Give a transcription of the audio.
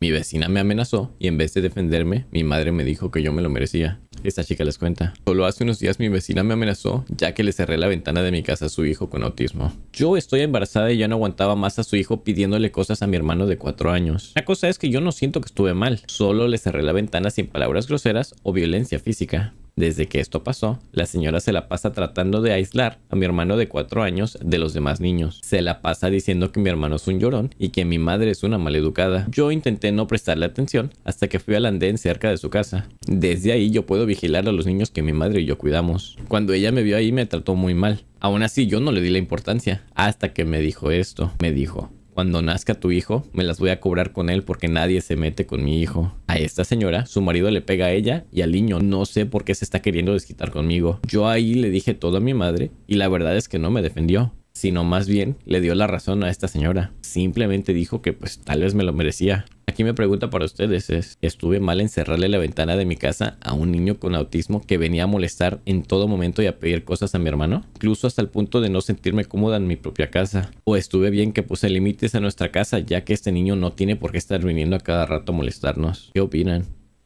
Mi vecina me amenazó y en vez de defenderme, mi madre me dijo que yo me lo merecía. Esta chica les cuenta. Solo hace unos días mi vecina me amenazó ya que le cerré la ventana de mi casa a su hijo con autismo. Yo estoy embarazada y ya no aguantaba más a su hijo pidiéndole cosas a mi hermano de 4 años. La cosa es que yo no siento que estuve mal, solo le cerré la ventana sin palabras groseras o violencia física. Desde que esto pasó, la señora se la pasa tratando de aislar a mi hermano de cuatro años de los demás niños. Se la pasa diciendo que mi hermano es un llorón y que mi madre es una maleducada. Yo intenté no prestarle atención hasta que fui al andén cerca de su casa. Desde ahí yo puedo vigilar a los niños que mi madre y yo cuidamos. Cuando ella me vio ahí me trató muy mal. Aún así yo no le di la importancia hasta que me dijo esto. Me dijo, cuando nazca tu hijo, me las voy a cobrar con él porque nadie se mete con mi hijo. A esta señora, su marido le pega a ella y al niño. No sé por qué se está queriendo desquitar conmigo. Yo ahí le dije todo a mi madre y la verdad es que no me defendió sino más bien le dio la razón a esta señora. Simplemente dijo que pues tal vez me lo merecía. Aquí me pregunta para ustedes es, ¿estuve mal en cerrarle la ventana de mi casa a un niño con autismo que venía a molestar en todo momento y a pedir cosas a mi hermano? Incluso hasta el punto de no sentirme cómoda en mi propia casa. ¿O estuve bien que puse límites a nuestra casa ya que este niño no tiene por qué estar viniendo a cada rato a molestarnos? ¿Qué opinan?